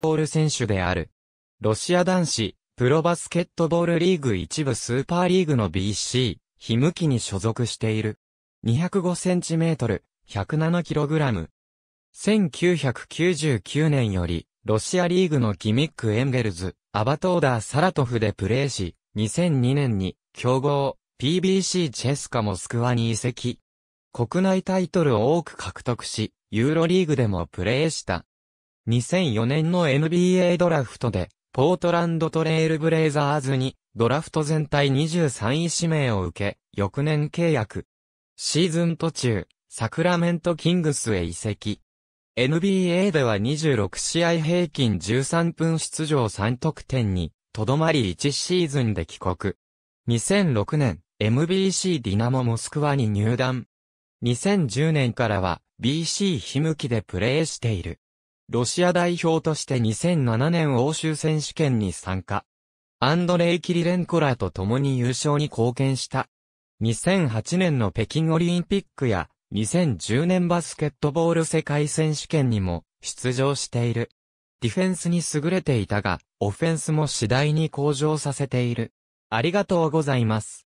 ボール選手である。ロシア男子、プロバスケットボールリーグ一部スーパーリーグの BC、ヒムキに所属している。205センチメートル、107キログラム。1999年より、ロシアリーグのギミック・エンゲルズ、アバトーダー・サラトフでプレーし、2002年に、強豪、PBC チェスカモスクワに移籍。国内タイトルを多く獲得し、ユーロリーグでもプレーした。2004年の NBA ドラフトで、ポートランドトレイルブレイザーズに、ドラフト全体23位指名を受け、翌年契約。シーズン途中、サクラメントキングスへ移籍。NBA では26試合平均13分出場3得点に、とどまり1シーズンで帰国。2006年、MBC ディナモモスクワに入団。2010年からは、BC ヒムキでプレーしている。ロシア代表として2007年欧州選手権に参加。アンドレイ・キリレンコーと共に優勝に貢献した。2008年の北京オリンピックや2010年バスケットボール世界選手権にも出場している。ディフェンスに優れていたが、オフェンスも次第に向上させている。ありがとうございます。